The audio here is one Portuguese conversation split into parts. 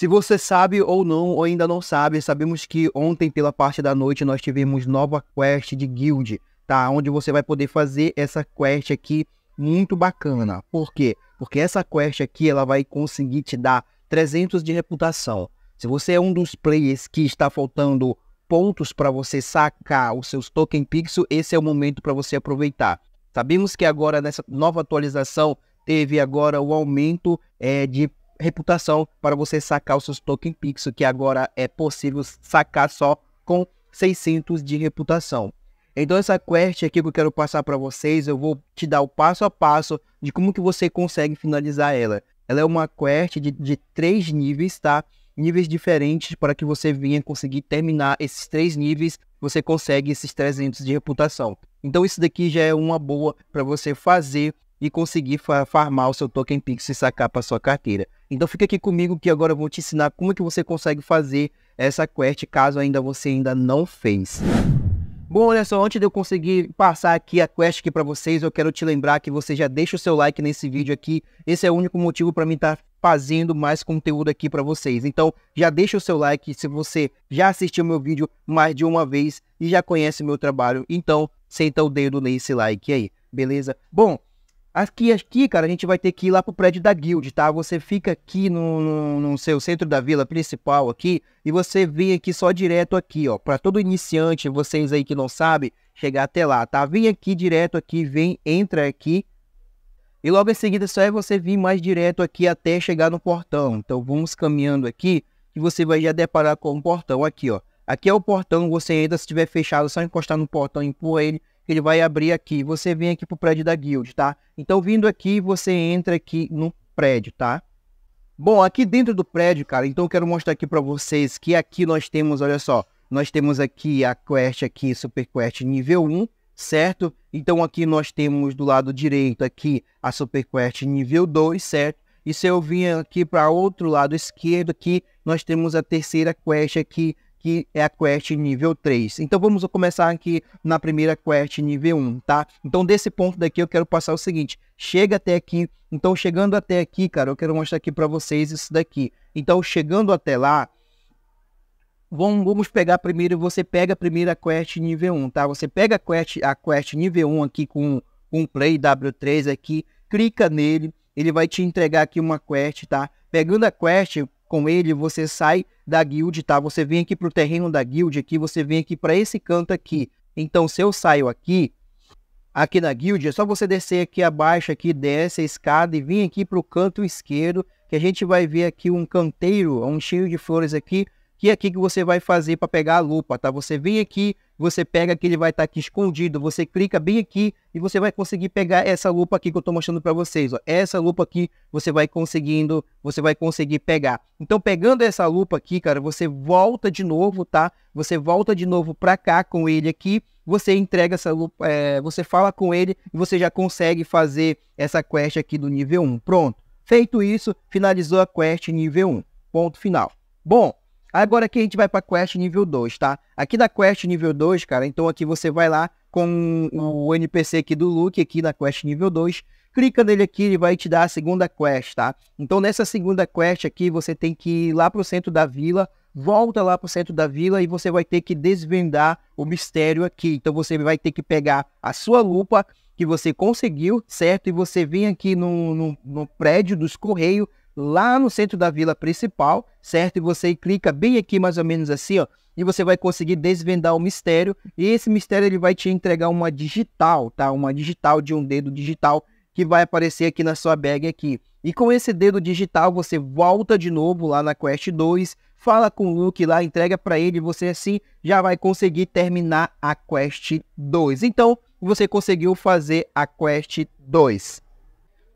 Se você sabe ou não, ou ainda não sabe, sabemos que ontem pela parte da noite nós tivemos nova quest de guild, tá? Onde você vai poder fazer essa quest aqui muito bacana. Por quê? Porque essa quest aqui ela vai conseguir te dar 300 de reputação. Se você é um dos players que está faltando pontos para você sacar os seus token pixel, esse é o momento para você aproveitar. Sabemos que agora nessa nova atualização teve agora o aumento é, de reputação para você sacar os seus token pixel, que agora é possível sacar só com 600 de reputação. Então essa quest aqui que eu quero passar para vocês, eu vou te dar o passo a passo de como que você consegue finalizar ela. Ela é uma quest de, de três níveis, tá? Níveis diferentes para que você venha conseguir terminar esses três níveis, você consegue esses 300 de reputação. Então isso daqui já é uma boa para você fazer e conseguir farmar o seu token Pix e sacar para sua carteira. Então fica aqui comigo que agora eu vou te ensinar como é que você consegue fazer essa quest caso ainda você ainda não fez. Bom, olha só, antes de eu conseguir passar aqui a quest aqui para vocês, eu quero te lembrar que você já deixa o seu like nesse vídeo aqui. Esse é o único motivo para mim estar tá fazendo mais conteúdo aqui para vocês. Então, já deixa o seu like se você já assistiu meu vídeo mais de uma vez e já conhece meu trabalho. Então, senta o dedo nesse like aí, beleza? Bom, Aqui, aqui, cara, a gente vai ter que ir lá pro prédio da guild, tá? Você fica aqui no, no, no seu centro da vila principal aqui e você vem aqui só direto aqui, ó. Para todo iniciante, vocês aí que não sabem, chegar até lá, tá? Vem aqui direto aqui, vem, entra aqui. E logo em seguida só é você vir mais direto aqui até chegar no portão. Então vamos caminhando aqui e você vai já deparar com o portão aqui, ó. Aqui é o portão, você ainda se tiver fechado, só encostar no portão e empurra ele ele vai abrir aqui. Você vem aqui para o prédio da guild, tá? Então, vindo aqui, você entra aqui no prédio, tá? Bom, aqui dentro do prédio, cara, então eu quero mostrar aqui para vocês que aqui nós temos, olha só, nós temos aqui a quest aqui, Super Quest nível 1, certo? Então aqui nós temos do lado direito aqui a Super Quest nível 2, certo? E se eu vim aqui para outro lado esquerdo aqui, nós temos a terceira quest aqui, que é a quest nível 3. Então vamos começar aqui na primeira quest nível 1, tá? Então desse ponto daqui eu quero passar o seguinte, chega até aqui, então chegando até aqui, cara, eu quero mostrar aqui para vocês isso daqui. Então chegando até lá, vamos pegar primeiro, você pega a primeira quest nível 1, tá? Você pega a quest, a quest nível 1 aqui com, um play W3 aqui, clica nele, ele vai te entregar aqui uma quest, tá? Pegando a quest, com ele, você sai da guild, tá? Você vem aqui pro terreno da guild aqui, você vem aqui para esse canto aqui. Então, se eu saio aqui, aqui na guild, é só você descer aqui abaixo, aqui, desce a escada e vir aqui pro canto esquerdo, que a gente vai ver aqui um canteiro, um cheio de flores aqui, que é aqui que você vai fazer para pegar a lupa, tá? Você vem aqui, você pega que ele vai estar tá aqui escondido, você clica bem aqui e você vai conseguir pegar essa lupa aqui que eu estou mostrando para vocês. Ó. Essa lupa aqui você vai conseguindo, você vai conseguir pegar. Então pegando essa lupa aqui, cara, você volta de novo, tá? Você volta de novo para cá com ele aqui, você entrega essa lupa, é, você fala com ele e você já consegue fazer essa quest aqui do nível 1. Pronto. Feito isso, finalizou a quest nível 1. Ponto final. Bom, Agora aqui a gente vai para quest nível 2, tá? Aqui da quest nível 2, cara, então aqui você vai lá com o NPC aqui do Luke, aqui na quest nível 2. Clica nele aqui, ele vai te dar a segunda quest, tá? Então nessa segunda quest aqui, você tem que ir lá pro centro da vila, volta lá pro centro da vila e você vai ter que desvendar o mistério aqui. Então você vai ter que pegar a sua lupa que você conseguiu, certo? E você vem aqui no, no, no prédio dos Correios lá no centro da vila principal, certo? E você clica bem aqui, mais ou menos assim, ó, e você vai conseguir desvendar o mistério. E esse mistério ele vai te entregar uma digital, tá? Uma digital de um dedo digital que vai aparecer aqui na sua bag aqui. E com esse dedo digital você volta de novo lá na Quest 2, fala com o Luke lá, entrega para ele, você assim já vai conseguir terminar a Quest 2. Então, você conseguiu fazer a Quest 2.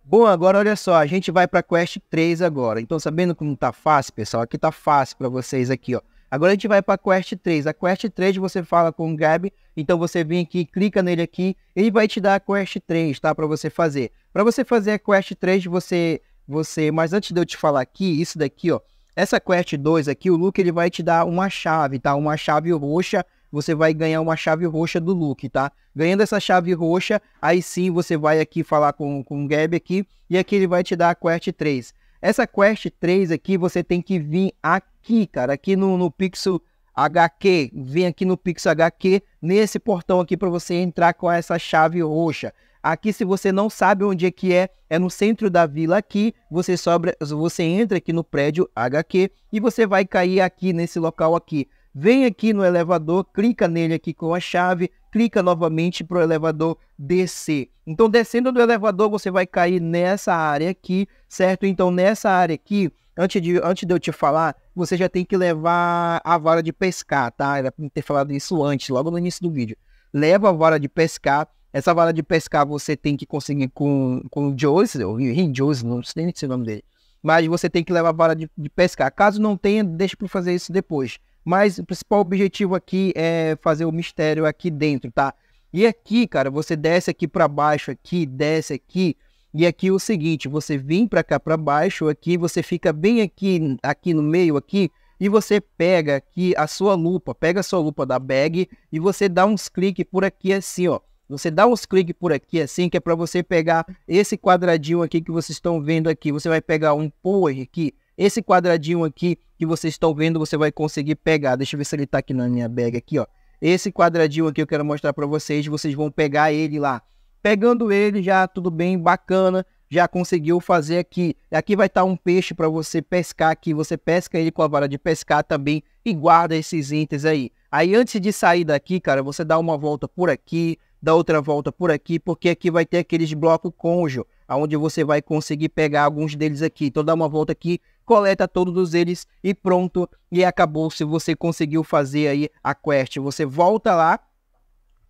Bom, agora olha só, a gente vai para Quest 3 agora. Então, sabendo como tá fácil, pessoal, aqui tá fácil para vocês aqui, ó. Agora a gente vai para Quest 3. A Quest 3 você fala com o Gab, então você vem aqui, clica nele aqui, ele vai te dar a Quest 3, tá? Para você fazer. Para você fazer a Quest 3, você você, mas antes de eu te falar aqui, isso daqui, ó, essa Quest 2 aqui, o Luke ele vai te dar uma chave, tá? Uma chave roxa você vai ganhar uma chave roxa do Luke, tá? Ganhando essa chave roxa, aí sim você vai aqui falar com, com o Gab aqui, e aqui ele vai te dar a Quest 3. Essa Quest 3 aqui, você tem que vir aqui, cara, aqui no, no Pixel HQ, vem aqui no Pixel HQ, nesse portão aqui para você entrar com essa chave roxa. Aqui, se você não sabe onde é que é, é no centro da vila aqui. Você sobra, você entra aqui no prédio HQ e você vai cair aqui nesse local aqui vem aqui no elevador, clica nele aqui com a chave, clica novamente para o elevador descer. Então, descendo do elevador, você vai cair nessa área aqui, certo? Então, nessa área aqui, antes de, antes de eu te falar, você já tem que levar a vara de pescar, tá? Era para ter falado isso antes, logo no início do vídeo. Leva a vara de pescar. Essa vara de pescar você tem que conseguir com, com o Joyce, ou Rin Joyce, não sei nem se é o nome dele. Mas você tem que levar a vara de, de pescar. Caso não tenha, deixa para fazer isso depois. Mas o principal objetivo aqui é fazer o mistério aqui dentro, tá? E aqui, cara, você desce aqui para baixo, aqui, desce aqui. E aqui é o seguinte, você vem para cá para baixo, aqui, você fica bem aqui, aqui no meio, aqui. E você pega aqui a sua lupa, pega a sua lupa da bag e você dá uns cliques por aqui assim, ó. Você dá uns cliques por aqui assim, que é para você pegar esse quadradinho aqui que vocês estão vendo aqui. Você vai pegar um power aqui, esse quadradinho aqui que vocês estão vendo, você vai conseguir pegar. Deixa eu ver se ele está aqui na minha bag aqui, ó. Esse quadradinho aqui eu quero mostrar para vocês, vocês vão pegar ele lá. Pegando ele já, tudo bem, bacana, já conseguiu fazer aqui. Aqui vai estar tá um peixe para você pescar aqui, você pesca ele com a vara de pescar também e guarda esses itens aí. Aí antes de sair daqui, cara, você dá uma volta por aqui, dá outra volta por aqui, porque aqui vai ter aqueles blocos cônjuge, aonde você vai conseguir pegar alguns deles aqui. Então dá uma volta aqui coleta todos eles e pronto. E acabou. Se você conseguiu fazer aí a quest, você volta lá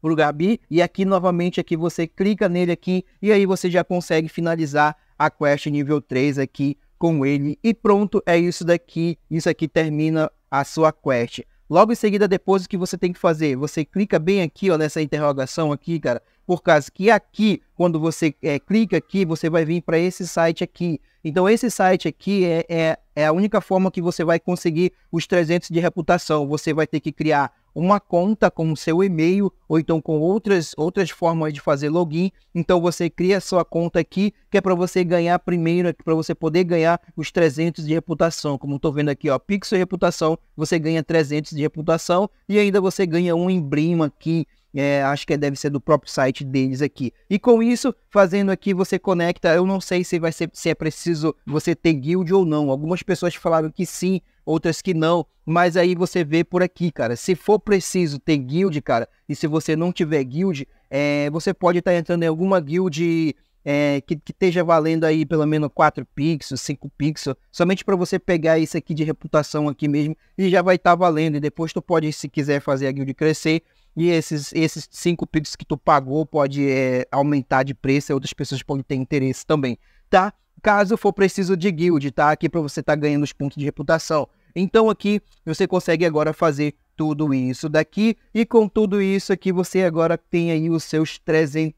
pro Gabi e aqui novamente aqui você clica nele aqui e aí você já consegue finalizar a quest nível 3 aqui com ele e pronto, é isso daqui, isso aqui termina a sua quest. Logo em seguida, depois, o que você tem que fazer? Você clica bem aqui, ó, nessa interrogação aqui, cara. Por causa que aqui, quando você é, clica aqui, você vai vir para esse site aqui. Então, esse site aqui é, é, é a única forma que você vai conseguir os 300 de reputação. Você vai ter que criar uma conta com o seu e-mail ou então com outras, outras formas de fazer login. Então você cria sua conta aqui, que é para você ganhar primeiro, é para você poder ganhar os 300 de reputação. Como estou vendo aqui, ó, Pixel Reputação, você ganha 300 de reputação e ainda você ganha um emblema aqui é, acho que deve ser do próprio site deles aqui. E com isso, fazendo aqui, você conecta. Eu não sei se vai ser se é preciso você ter guild ou não. Algumas pessoas falaram que sim, outras que não. Mas aí você vê por aqui, cara. Se for preciso ter guild, cara, e se você não tiver guild, é, você pode estar tá entrando em alguma guild. É, que, que, esteja valendo aí pelo menos 4 pixels, 5 pixels, somente para você pegar isso aqui de reputação aqui mesmo e já vai estar tá valendo. E depois tu pode, se quiser fazer a guild crescer, e esses, esses cinco pips que tu pagou pode é, aumentar de preço e outras pessoas podem ter interesse também, tá? Caso for preciso de guild, tá? Aqui para você estar tá ganhando os pontos de reputação. Então aqui você consegue agora fazer tudo isso daqui e com tudo isso aqui você agora tem aí os seus 300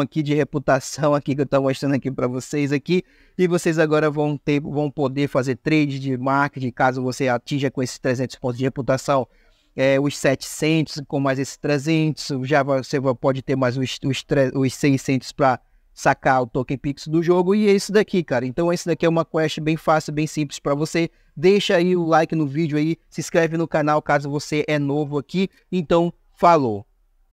aqui de reputação aqui que eu estou mostrando aqui para vocês aqui e vocês agora vão ter vão poder fazer trade de marketing caso você atinja com esses 300 pontos de reputação é, os 700 com mais esses 300, já você pode ter mais os, os, os 600 para sacar o token Pix do jogo e é isso daqui, cara. Então esse daqui é uma quest bem fácil, bem simples para você. Deixa aí o like no vídeo aí, se inscreve no canal caso você é novo aqui. Então, falou.